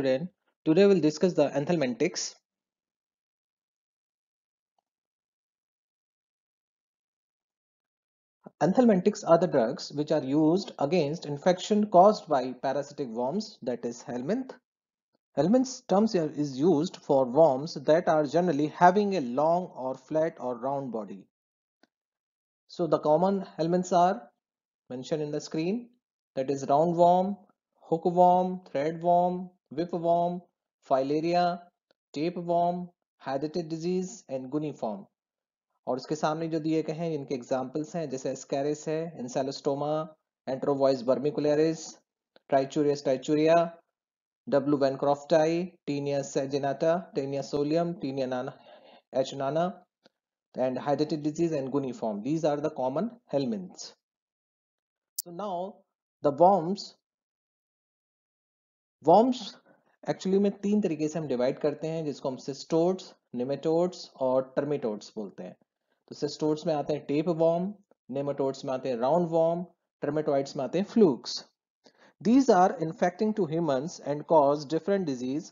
student, today we'll discuss the anthelmintics. Anthelmintics are the drugs which are used against infection caused by parasitic worms that is helminth. Helminth terms is used for worms that are generally having a long or flat or round body. So the common helminths are mentioned in the screen that is roundworm, hookworm, threadworm, whipworm, filaria tapeworm habitat disease and guinea worm और उसके सामने जो दिए गए हैं इनके examples हैं जैसे स्कैरिस है Ancylostoma Enterobius vermicularis Trichuris trichiura W bancrofti Taenia saginata Taenia solium Taenia एचनाना and nana disease and disease and guniform these are the common helminths so now worms actually में तीन तरीके से हम डिवाइड करते हैं जिसको हम सिस्टोड्स निमेटोड्स और टर्मेटोड्स बोलते हैं तो सिस्टोड्स में आते हैं टेप वॉर्म निमेटोड्स में आते हैं राउंड वॉर्म टर्मेटोइड्स में आते हैं flukes these are infecting to humans and cause different disease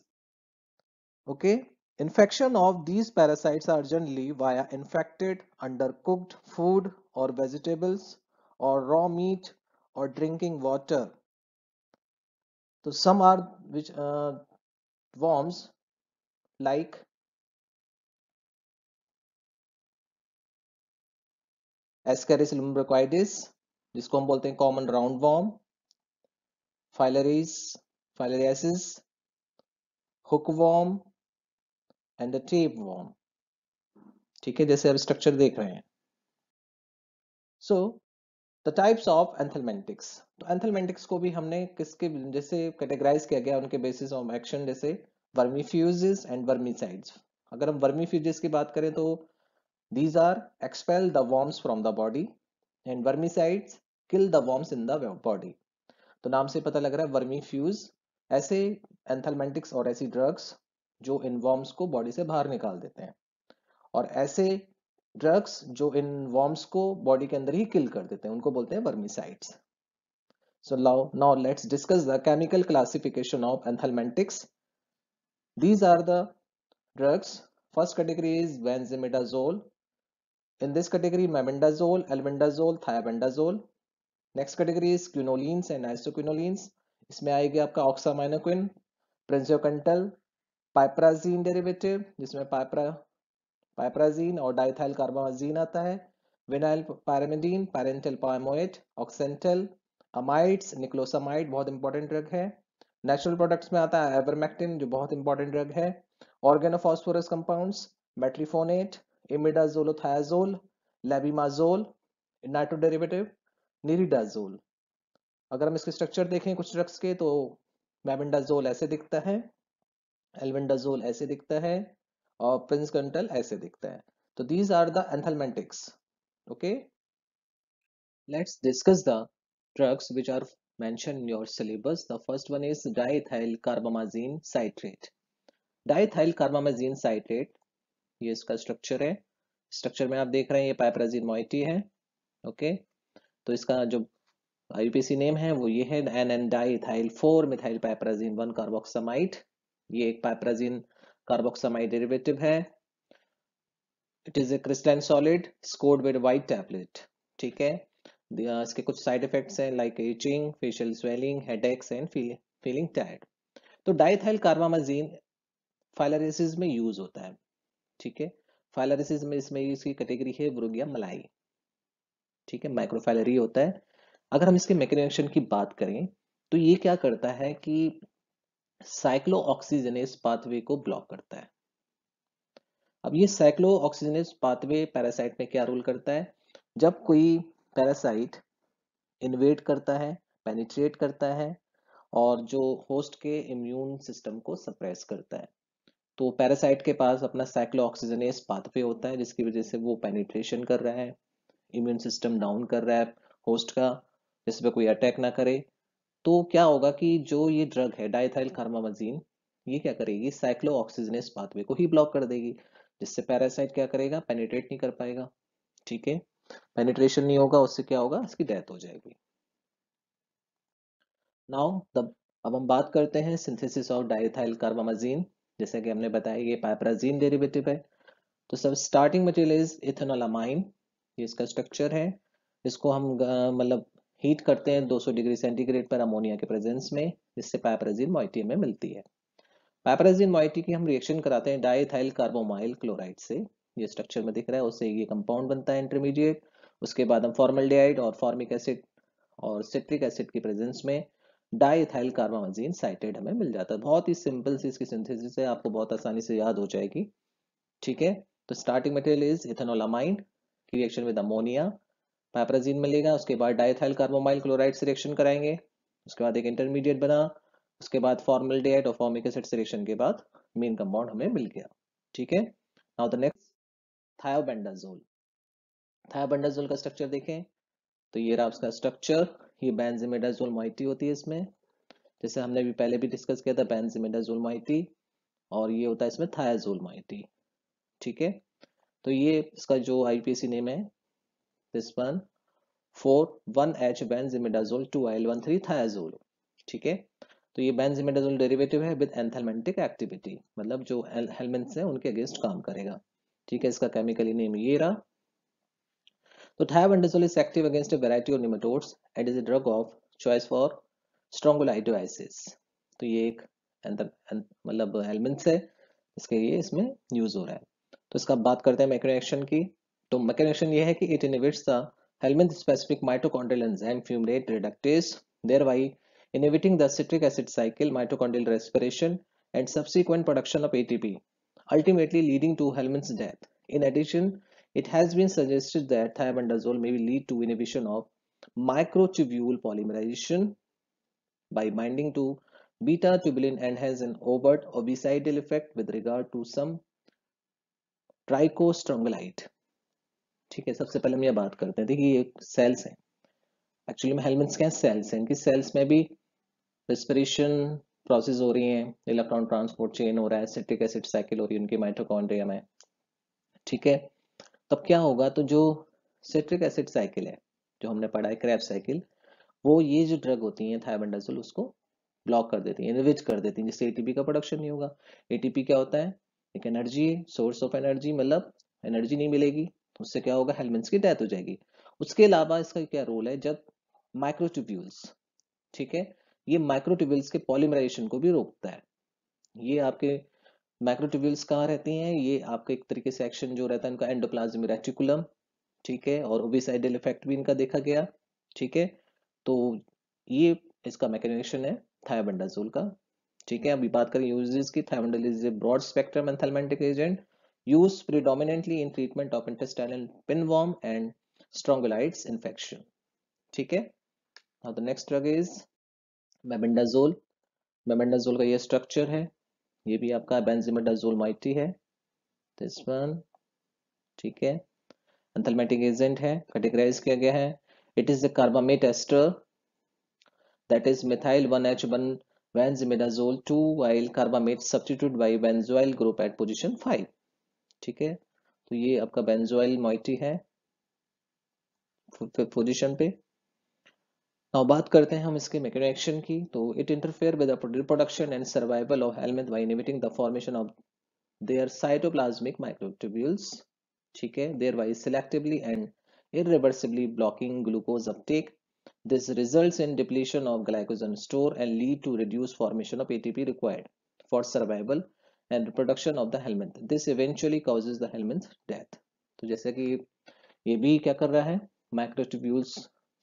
okay infection of these parasites are generally via infected undercooked food और वेजिटेबल्स और रॉ मीट और ड्रिंकिंग वाटर तो some are which worms like Ascaris Ascaris जिसको हम बोलते हैं common roundworm filaries filariasis hookworm and the tapeworm ठीक है जैसे अब स्ट्रक्चर देख रहे हैं सो टाइप्स ऑफ एंथलमेंटिक्स तो एंथलमेंटिक्स को भी हमने किसके जैसे कैटेगराइज किया गया उनके बेसिस ऑफ एक्शन जैसे वर्मीफ्यूजेस एंड वर्मीसाइड्स अगर हम वर्मीफ्यूजेस की बात करें तो these are expel the worms from the body and vermicides kill the worms in the body तो नाम से पता लग रहा है वर्मीफ्यूज ऐसे एंथलमेंटिक्स और ऐसी ड्रग्स जो इन वॉर्म्स को बॉडी से बाहर निकाल देते हैं और ऐसे ड्रग्स जो इन वॉर्म्स को बॉडी के अंदर ही किल कर देते हैं उनको बोलते हैं वर्मिसाइड्स so now now let's discuss the chemical classification of anthelmintics these are the drugs first category is benzimidazole in this category mimindazole albendazole thiabendazole next category is quinolines and isoquinolines इसमें आएगी आपका ऑक्सामाइनोक्विन प्रिंसियोकंटल पाइप्राजीन डेरिवेटिव जिसमें पाइप्रा पाइप्राजीन और diethyl diethylcarbamazine आता है vinyl pyrimidine pyrantel pamoate oxantel amides niclosamide बहुत important drug है natural products में आता है एवरमैक्टिन जो बहुत इंपॉर्टेंट ड्रग है organophosphorus compounds metrifonate imidazolothiazole levamisole nitro derivative niridazole अगर हम इसके स्ट्रक्चर देखें कुछ ड्रग्स के तो मेबिंडाजोल ऐसे दिखता है एलविंडाजोल ऐसे दिखता है और प्रिंस कंटल ऐसे दिखता है तो these are the anthelmintics okay let's discuss the drugs which are mention in your syllabus. The first one is diethyl carbamazine citrate. Diethyl carbamazine citrate ये इसका स्ट्रक्चर है स्ट्रक्चर में आप देख रहे हैं ये पाइपराजीन मोइटी है ओके तो इसका जो आईपीसी नेम है वो ये है N N diethyl four methyl piperazine one carboxamide ये एक पाइपराजीन carboxamide डेरिवेटिव है it is a crystalline solid scored with white tablet ठीक है uh, इसके कुछ साइड इफेक्ट्स हैं like aching facial swelling head and feeling tired तो diethylcarbamazine filariasis में यूज होता है ठीक है फाइलरिसिस में इसमें इसकी कैटेगरी है ब्रोगिया मलाई ठीक है माइक्रोफाइलरी होता है अगर हम इसके मैकेशन की बात करें तो ये क्या करता है कि साइक्लोऑक्सीजनेस पाथवे को ब्लॉक करता है अब ये साइक्लोऑक्सीजनेस पाथवे पैरासाइट में क्या रोल करता है जब कोई पैरासाइट इन्वेट करता है पेनिट्रेट करता है और जो होस्ट के इम्यून सिस्टम को सप्रेस करता है तो पैरासाइट के पास अपना साइक्लो ऑक्सीजनेस पाथवे होता है जिसकी वजह से वो पेनिट्रेशन कर रहा है इम्यून सिस्टम डाउन कर रहा है होस्ट का जिस पर कोई अटैक ना करे तो क्या होगा कि जो ये ड्रग है डाइथाइल कार्मामाजीन ये क्या करेगी साइक्लो ऑक्सीजनेस पाथवे को ही ब्लॉक कर देगी जिससे पैरासाइट क्या करेगा पेनिट्रेट नहीं कर पाएगा ठीक है पेनिट्रेशन नहीं होगा उससे क्या होगा इसकी डेथ हो जाएगी नाउ तब अब हम बात करते हैं सिंथेसिस ऑफ डाइथाइल कार्बामाजीन जैसे कि हमने बताया ये पाइपराजीन डेरिवेटिव है तो सब स्टार्टिंग मटेरियल इज इथेनोलामाइन ये इसका स्ट्रक्चर है इसको हम मतलब हीट करते हैं 200 डिग्री सेंटीग्रेड पर अमोनिया के प्रेजेंस में जिससे पायपराजीन मोइटी हमें मिलती है पायपराजीन मोइटी की हम रिएक्शन कराते हैं डाईथाइल कार्बोमाइल क्लोराइड से ये स्ट्रक्चर में दिख रहा है उससे ये कंपाउंड बनता है इंटरमीडिएट उसके बाद हम फॉर्मल और फॉर्मिक एसिड और सिट्रिक एसिड की प्रेजेंस में डाईथाइल कार्बामाजीन साइटेड हमें मिल जाता है बहुत ही सिंपल सी इसकी सिंथेसिस है आपको बहुत आसानी से याद हो जाएगी ठीक है तो starting material is ethanolamine reaction with ammonia piperazine मिलेगा उसके बाद डाइथाइल कार्बोमाइल क्लोराइड सिलेक्शन कराएंगे उसके बाद एक इंटरमीडिएट बना उसके बाद फॉर्मल और फॉर्मिक एसिड सिलेक्शन के बाद मेन कंपाउंड हमें मिल गया ठीक है now the next thiabendazole thiabendazole का स्ट्रक्चर देखें तो ये रहा उसका स्ट्रक्चर ये बैनजिमेडाजोल माइटी होती है इसमें जैसे हमने भी पहले भी डिस्कस किया था बैनजिमेडाजोल माइटी और ये होता है इसमें थायाजोल माइटी ठीक है तो ये इसका जो आईपीएसी नेम है this one 4,1H benzimidazole 2L13 thiazole ठीक है तो ये benzimidazole derivative है with एंथेलमेंटिक activity मतलब जो helminths हैं उनके against काम करेगा ठीक है इसका chemical name ये रहा तो thiabendazole is active against a variety of nematodes and is a drug of choice for strongyloidiasis तो ये एक मतलब helminths है इसके लिए इसमें use हो रहा है तो इसका बात करते हैं मैक्रो की तो mechanism ये है कि it inhibits the helminth specific mitochondrial enzyme fumarate reductase thereby inhibiting the citric acid cycle mitochondrial respiration and subsequent production of ATP ultimately leading to helminth's death in addition it has been suggested that thiamidazole may lead to inhibition of microtubule polymerization by binding to beta tubulin and has an overt obicidal effect with regard to some trichostrongylite ठीक है सबसे पहले हम ये बात करते हैं देखिए ये सेल्स हैं एक्चुअली में हेलमेट्स क्या सेल्स हैं इनकी सेल्स में भी रेस्पिरेशन प्रोसेस हो रही है इलेक्ट्रॉन ट्रांसपोर्ट चेन हो रहा है सिट्रिक एसिड साइकिल हो रही है उनकी माइट्रोकॉन्ड्रिया में ठीक है तब क्या होगा तो जो सिट्रिक एसिड साइकिल है जो हमने पढ़ा है क्रैप साइकिल वो ये जो ड्रग होती है थायबेंडाजोल उसको ब्लॉक कर देती है इनविच कर देती है जिससे एटीपी का प्रोडक्शन नहीं होगा एटीपी क्या होता है एक एनर्जी सोर्स ऑफ एनर्जी मतलब एनर्जी नहीं मिलेगी उससे क्या होगा हेलमेंट्स की डेथ हो जाएगी उसके अलावा इसका क्या रोल है जब माइक्रोट्यूब्यूल्स ठीक है ये माइक्रोट्यूब्यूल्स के पॉलीमराइजेशन को भी रोकता है ये आपके माइक्रोट्यूब्यूल्स कहाँ रहती हैं ये आपका एक तरीके से एक्शन जो रहता है इनका एंडोप्लाज्म रेटिकुलम ठीक है और ओबिसाइडल इफेक्ट भी इनका देखा गया ठीक है तो ये इसका मैकेनिशन है थायबंडाजोल का ठीक है अभी बात करें यूजेस की thiabendazole is a broad spectrum anthelmintic agent used predominantly in treatment of intestinal pinworm and strongylitis infection. ठीक है Now the next drug is mebendazole. Mebendazole का ये structure है ये भी आपका benzimidazole mighty है This one ठीक है anthelmintic agent है categorized किया गया है it is a carbamate ester that is methyl one H benzimidazole 2 while carbamate substituted by benzoyl group at position 5 ठीक है तो ये आपका बेंजोइल मोइटी है पोजीशन पे नाउ बात करते हैं हम इसके मेकेनाइजेशन की तो it interfere with reproduction and survival of helmet by inhibiting the formation of their cytoplasmic microtubules ठीक है thereby selectively and irreversibly blocking glucose uptake. This results in depletion of glycogen store and lead to reduced formation of ATP required for survival and reproduction of the helminth this eventually causes the helminth death तो जैसे कि ये भी क्या कर रहा है microtubules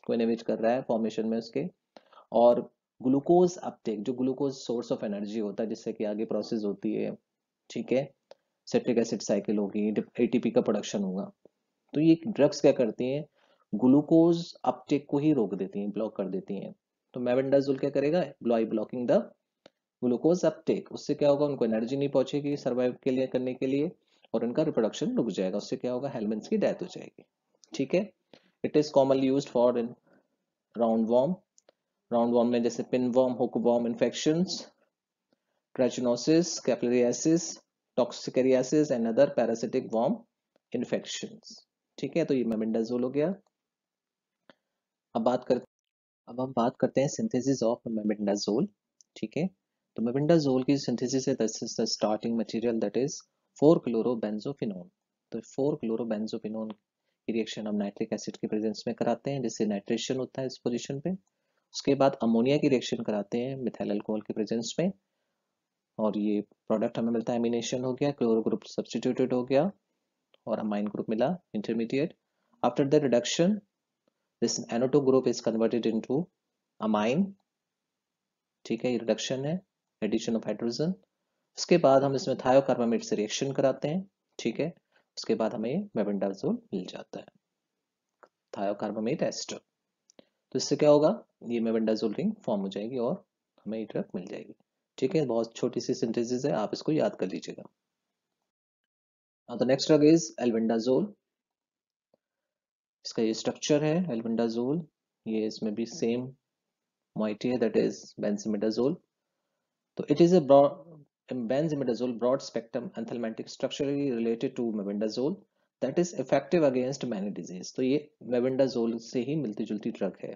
को इनवेज कर रहा है फॉर्मेशन में उसके और ग्लूकोज अपटेक जो ग्लूकोज सोर्स ऑफ एनर्जी होता है जिससे कि आगे प्रोसेस होती है ठीक है सेट्रिक एसिड साइकिल होगी एटीपी का प्रोडक्शन होगा तो ये ड्रग्स क्या करती हैं ग्लूकोज अपटेक को ही रोक देती हैं ब्लॉक कर देती हैं तो मेवेंडाजुल क्या करेगा ब्लॉई ब्लॉकिंग द ग्लूकोज अपटेक उससे क्या होगा उनको एनर्जी नहीं पहुंचेगी सर्वाइव के लिए करने के लिए और उनका रिप्रोडक्शन रुक जाएगा उससे क्या होगा हेलमेंट्स की डेथ हो जाएगी ठीक है it is commonly use for in roundworm roundworm में जैसे pinworm hookworm infection trichinosis capillariasis toxocariasis and other parasitic worm infection ठीक है तो ये मेमेंडाजोल हो गया अब बात करते अब हम बात करते हैं सिंथेसिस ऑफ मेमेंडाजोल ठीक है The तो mebendazole की सिंथेसिस है this is the starting material that is 4-chlorobenzophenone. तो 4-chlorobenzophenone की रिएक्शन हम नाइट्रिक एसिड के प्रेजेंस में कराते हैं जिससे नाइट्रेशन होता है इस पोजीशन पे उसके बाद अमोनिया की रिएक्शन कराते हैं मिथाइल अल्कोहल के प्रेजेंस में और ये प्रोडक्ट हमें मिलता है एमिनेशन हो गया क्लोरो ग्रुप सब्सटीट्यूटेड हो गया और अमाइन ग्रुप मिला intermediate after the reduction this nitro group is converted into amine ठीक है ये रिडक्शन है एडिशन ऑफ हाइड्रोजन उसके बाद हम इसमें थायोकार्बामेट से रिएक्शन कराते हैं ठीक है उसके बाद हमें मेबेंडाजोल मिल जाता है थायोकार्बामेट एस्टर तो इससे क्या होगा ये मेबेंडाजोल रिंग फॉर्म हो जाएगी और हमें ये ड्रग मिल जाएगी ठीक है बहुत छोटी सी सिंथेसिस है आप इसको याद कर लीजिएगा तो नेक्स्ट ड्रग इज एल्बेंडाजोल इसका ये स्ट्रक्चर है एल्बेंडाजोल ये इसमें भी सेम मोइटी है दैट इज बेंसिमेडाजोल तो it is benzimidazole broad spectrum spectrum structurally related to to that is effective against many disease तो ये mebendazole से ही मिलती जुलती ड्रग है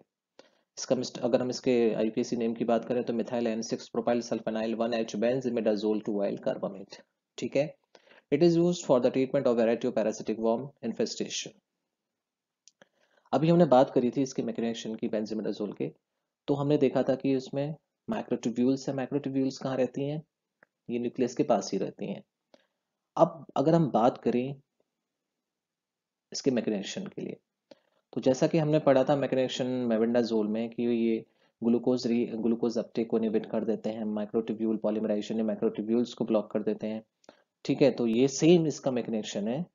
इसका अगर हम इसके आईपीएसी नेम की बात करें तो methyl N six propyl sulfanyl one H benzimidazole two yl carbamate ठीक है it is use for the treatment of variety of parasitic worm infestation अभी हमने बात करी थी इसके मैकेशन की बेंजमिडाजोल के तो हमने देखा था कि उसमें माइक्रोट्यूब्यूल्स है माइक्रोट्यूब्यूल्स कहाँ रहती हैं ये न्यूक्लियस के पास ही रहती हैं अब अगर हम बात करें इसके मैकेनेशन के लिए तो जैसा कि हमने पढ़ा था मैकेनेशन मेवेंडाजोल में कि ये ग्लूकोज री ग्लूकोज अपटेक को इनिबिट कर देते हैं माइक्रोटिब्यूल पॉलीमराइजेशन या माइक्रोट्यूब्यूल्स को ब्लॉक कर देते हैं ठीक है तो ये सेम इसका मैकेनेशन है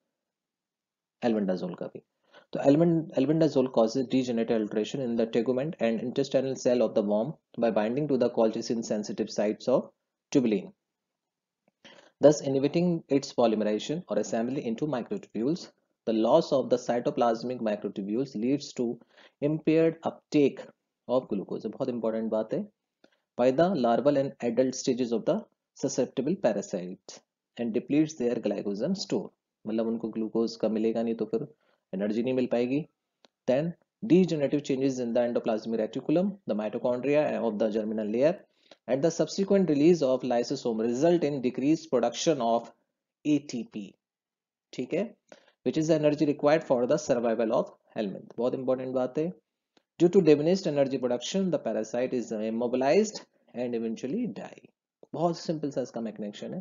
एलवेंडाजोल का भी The albendazole causes degenerative alteration in the tegument and intestinal cell of the worm by binding to the colchicine-sensitive sites of tubulin, thus inhibiting its polymerization or assembly into microtubules. The loss of the cytoplasmic microtubules leads to impaired uptake of glucose. बहुत important बात है by the larval and adult stages of the susceptible parasites and depletes their glycogen store. मतलब उनको glucose का मिलेगा नहीं तो फिर एनर्जी नहीं मिल पाएगी then the changes in the endoplasmic reticulum the mitochondria of the germinal layer and the subsequent release of lysosome result in decrease production of ATP ठीक है which is the energy required for the survival of helminth बहुत important बात है due to diminished energy production the parasite is immobilized and eventually die बहुत simple सा इसका मैकनेक्शन है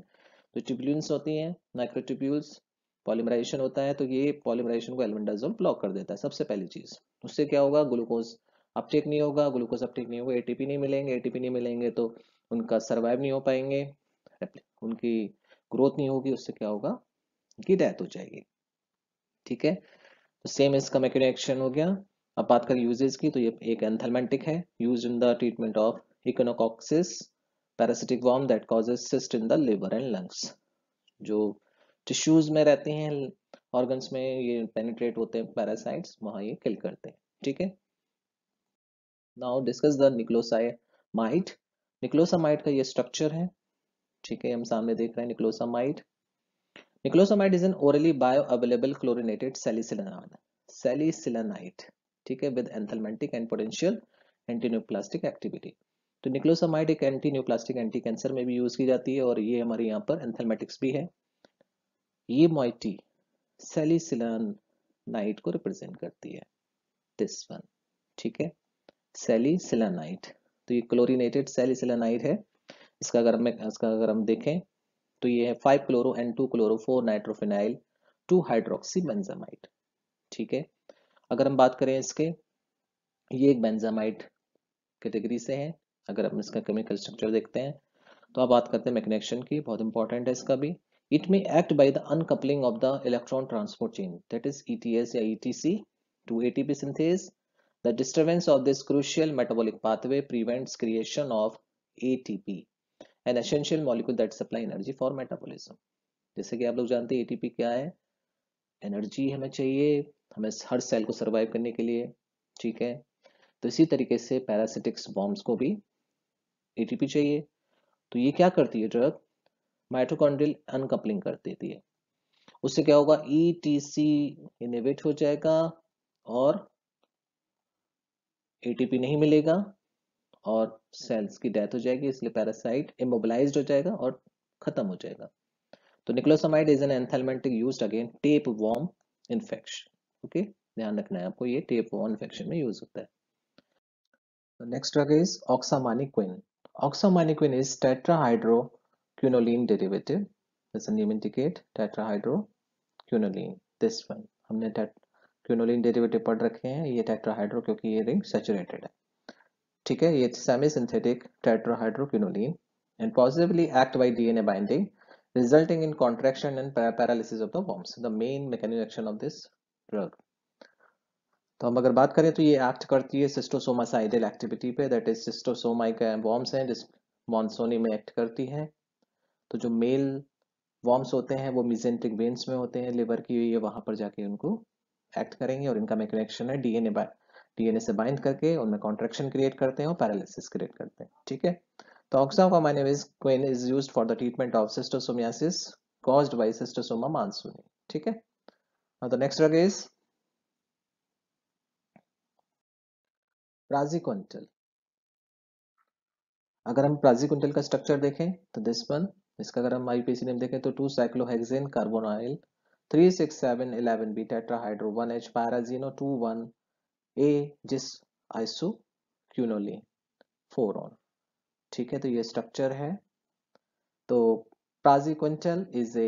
तो ट्यूब्यूल्स होती हैं माइक्रोट्यूब्यूल्स पॉलीमराइजेशन होता है तो ये पॉलीमराइजेशन को एल्बेंडाजोल ब्लॉक कर देता है सबसे पहली चीज़ उससे क्या होगा ग्लूकोज अपटेक नहीं होगा ग्लूकोज अपटेक नहीं होगा एटीपी नहीं मिलेंगे एटीपी नहीं मिलेंगे तो उनका सर्वाइव नहीं हो पाएंगे उनकी ग्रोथ नहीं होगी उससे क्या होगा की डेथ हो जाएगी ठीक है तो सेम इसका मैकेनिक्शन हो गया अब बात करें यूजेज की तो ये एक एंथलमेंटिक है use in the treatment of echinococcosis parasitic worm that causes cyst in the liver and lungs जो टिश्यूज में रहते हैं ऑर्गन्स में ये पेनिट्रेट होते हैं पैरासाइट्स वहां ये किल करते हैं ठीक है now discuss the niclosamide niclosamide का ये स्ट्रक्चर है ठीक है हम सामने देख रहे हैं niclosamide niclosamide is an orally bioavailable chlorinated salicylanilide salicylanilide ठीक है with anthelmintic and potential antineoplastic activity तो निक्लोसामाइट एक एंटीन्यूप्लास्टिक एंटी कैंसर में भी यूज की जाती है और ये हमारे यहाँ पर एंथलमेटिक्स भी है ये मोइटी सेलिसिलन नाइट को रिप्रेजेंट करती है दिस वन ठीक है सेलिसिलानाइट तो ये क्लोरिनेटेड सेलिसिलानाइट है इसका अगर हम इसका अगर हम देखें तो ये है five chloro N two chloro four nitrophenyl two hydroxy benzamide ठीक है अगर हम बात करें इसके ये एक बेंजामाइट कैटेगरी से है अगर हम इसका केमिकल स्ट्रक्चर देखते हैं तो आप बात करते हैं मैकनेक्शन की बहुत इंपॉर्टेंट है इसका भी It may act by the uncoupling of the electron transport chain that is ETS or ETC to ATP synthase. The disturbance of this crucial metabolic pathway prevents creation of ATP, an essential molecule that supply energy for metabolism. जैसे कि आप लोग जानते हैं ATP क्या है energy हमें चाहिए हमें हर सेल को सर्वाइव करने के लिए ठीक है तो इसी तरीके से पैरासिटिक्स बॉम्ब्स को भी एटीपी चाहिए तो ये क्या करती है ड्रग माइटोकॉन्ड्रियल अनकपलिंग कर देती है उससे क्या होगा ई टी सी इनिबिट हो जाएगा और एटीपी नहीं मिलेगा और सेल्स की डेथ हो जाएगी इसलिए पैरासाइट इमोबिलाइज हो जाएगा और खत्म हो जाएगा तो niclosamide is an anthelmintic use again tapeworm infection okay ध्यान रखना है आपको ये टेप वॉर्म इन्फेक्शन में यूज होता है next drug is oxamniquine oxamniquine is tetrahydro quinoline derivative does the name indicate tetrahydroquinoline this one हमने क्विनोलिन डेरिवेटिव पढ़ रखे हैं ये टेट्राहाइड्रो क्योंकि ये रिंग सेचुरेटेड है ठीक है ये semi synthetic tetrahydroquinoline and possibly act by DNA binding resulting in contraction and paralysis of the worms the main mechanism action of this drug तो हम अगर बात करें तो ये एक्ट करती है सिस्टोसोमासाइडल एक्टिविटी पे दैट इज सिस्टोसोमाई का वॉर्म्स हैं जिस मॉनसोनी में एक्ट करती है तो जो मेल वॉर्म्स होते हैं वो मिजेंटिक वेन्स में होते हैं लिवर की ये वहाँ पर जाके उनको एक्ट करेंगे और इनका मैकेशन है डीएनए बाय डीएनए से बाइंड करके उनमें कॉन्ट्रेक्शन क्रिएट करते हैं और पैरालिसिस क्रिएट करते हैं ठीक है तो oxamniquine is use for the treatment of schistosomiasis cause by Schistosoma monsooni ठीक है तो नेक्स्ट next इज is अगर हम प्राजी का स्ट्रक्चर देखें तो दिस वन इसका अगर हम आईपीसी पी देखें तो two cyclohexane oyl three six seven eleven B tetrahydro one H pyrazino two one A जिस आइसो क्यूनोली फोर ऑन ठीक है तो ये स्ट्रक्चर है तो praziquantel is a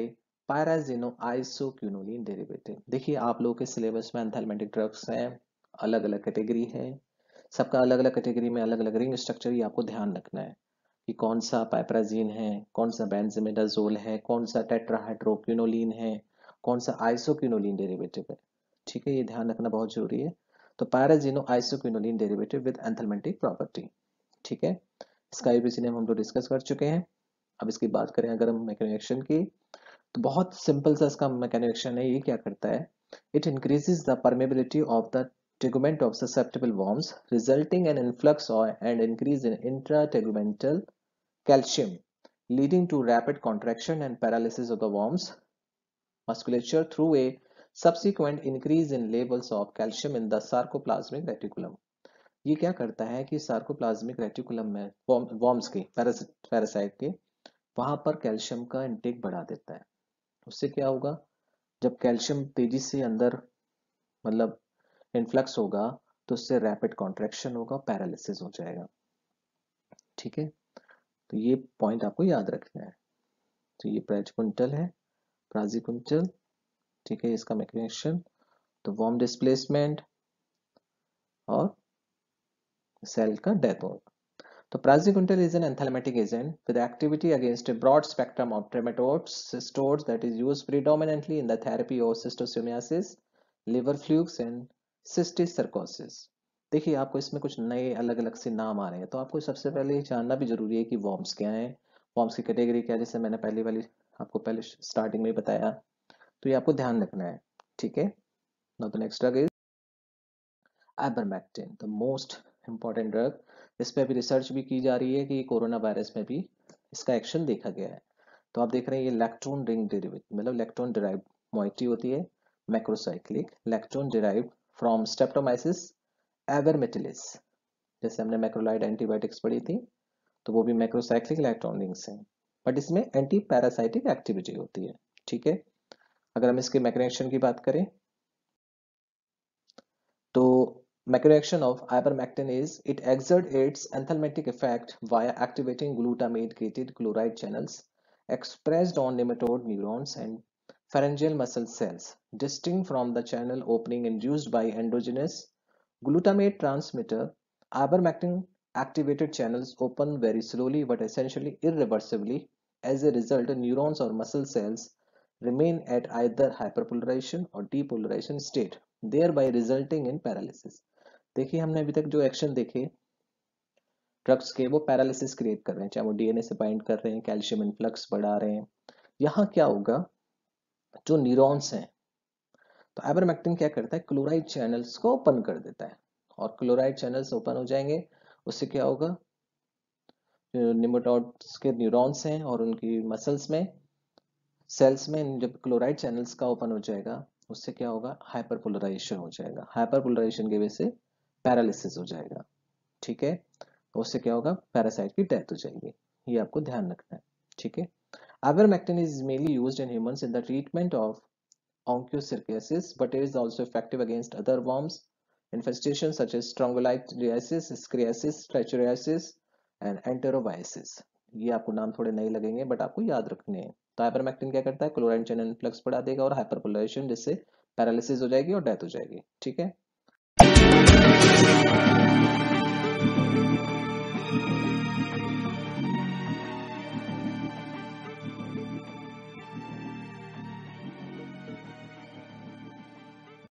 iso isoquinoline derivative देखिए आप लोगों के सिलेबस में एंथेलमेटिक ड्रग्स हैं अलग अलग कैटेगरी है सबका अलग अलग कैटेगरी में अलग अलग रिंग स्ट्रक्चर ये आपको ध्यान रखना है कि कौन सा पाइप्राजीन है कौन सा बेंजमेडाजोल है कौन सा टेट्राहाइड्रोक्यूनोलिन है कौन सा आइसोक्यूनोलिन डेरिवेटिव है ठीक है ये ध्यान रखना बहुत जरूरी है तो pyrazino isoquinoline derivative with anthelmintic property ठीक है इसका यूपीसी नेम हम लोग डिस्कस कर चुके हैं अब इसकी बात करें अगर हम मैकेशन की तो बहुत सिंपल सा इसका मैकेशन है ये क्या करता है it increases the permeability of the tegument of susceptible worms resulting an influx and increase in intra intrategumental calcium leading to rapid contraction and paralysis of the worm's musculature through a subsequent increase in levels of calcium in the sarcoplasmic reticulum ये क्या करता है कि sarcoplasmic reticulum में worms के parasite के वहां पर कैल्शियम का इंटेक बढ़ा देता है उससे क्या होगा जब कैल्शियम तेजी से अंदर मतलब इन्फ्लक्स होगा तो उससे रैपिड कॉन्ट्रेक्शन होगा पैरालिसिस हो जाएगा ठीक है तो ये पॉइंट आपको याद रखना है तो ये प्रेज है प्राजी ठीक है इसका मैकनेशन तो वॉम डिस्प्लेसमेंट और सेल का डेथ हो तो प्राजी is an anthelmintic agent with activity against a broad spectrum of trematodes that is use predominantly in the therapy of schistosomiasis liver flukes and cysticercosis देखिए आपको इसमें कुछ नए अलग अलग से नाम आ रहे हैं तो आपको सबसे पहले जानना भी जरूरी है कि वॉर्म्स क्या हैं वॉर्म्स की कैटेगरी क्या है जैसे मैंने पहली वाली आपको पहले स्टार्टिंग में बताया तो ये आपको ध्यान रखना है ठीक है now the next drug is ivermectin the most important drug इस पर अभी रिसर्च भी की जा रही है कि कोरोना वायरस में भी इसका एक्शन देखा गया है तो आप देख रहे हैं ये इलेक्ट्रॉन रिंग डेरिवेट मतलब इलेक्ट्रॉन डिराइव मोइटी होती है macrocyclic lactone derive from Streptomyces avermitilis जैसे हमने मैक्रोलाइड एंटीबायोटिक्स पढ़ी थी तो वो भी मैक्रोसाइक्लिक इलेक्ट्रॉन लिंक्स हैं बट इसमें एंटी पैरासाइटिक एक्टिविटी होती है ठीक है अगर हम इसके मैक्रोएक्शन की बात करें तो मैक्रोएक्शन of ivermectin is it exert its anthelmintic effect via activating glutamate gated chloride channels expressed on nematode neurons and pharyngeal muscle cells distinct from the channel opening induced by endogenous Glutamate transmitter abermectin activated channels open very slowly but essentially irreversibly. As a result, neurons or muscle cells remain at either hyperpolarization or depolarization state, thereby resulting in paralysis. देखिए हमने अभी तक जो action देखे drugs के वो paralysis create कर रहे हैं चाहे वो डीएनए से बाइंड कर रहे हैं कैल्शियम इनफ्लक्स बढ़ा रहे हैं यहाँ क्या होगा जो न्यूरॉन्स हैं तो एबरमेक्टिन क्या करता है क्लोराइड चैनल्स को ओपन कर देता है और क्लोराइड चैनल्स ओपन हो जाएंगे उससे क्या होगा निमोटॉड्स के न्यूरॉन्स हैं और उनकी मसल्स में सेल्स में जब क्लोराइड चैनल्स का ओपन हो जाएगा उससे क्या होगा हाइपरपोलराइजेशन हो जाएगा हाइपरपोलराइजेशन की वजह से पैरालिसिस हो जाएगा ठीक है उससे क्या होगा पैरासाइट की डेथ हो जाएगी ये आपको ध्यान रखना है ठीक है our is mainly use in humans in the treatment of onchocerciasis, but it is also effective against other worms infestations such as strongylidiosis, scriasis, trichuriasis, and enterobiasis. ये आपको नाम थोड़े नए लगेंगे बट आपको याद रखने हैं तो हाइपरमैक्टिन क्या करता है क्लोराइन चैनल इन्फ्लक्स बढ़ा देगा और हाइपरपोलेशन जिससे पैरालिसिस हो जाएगी और डेथ हो जाएगी ठीक है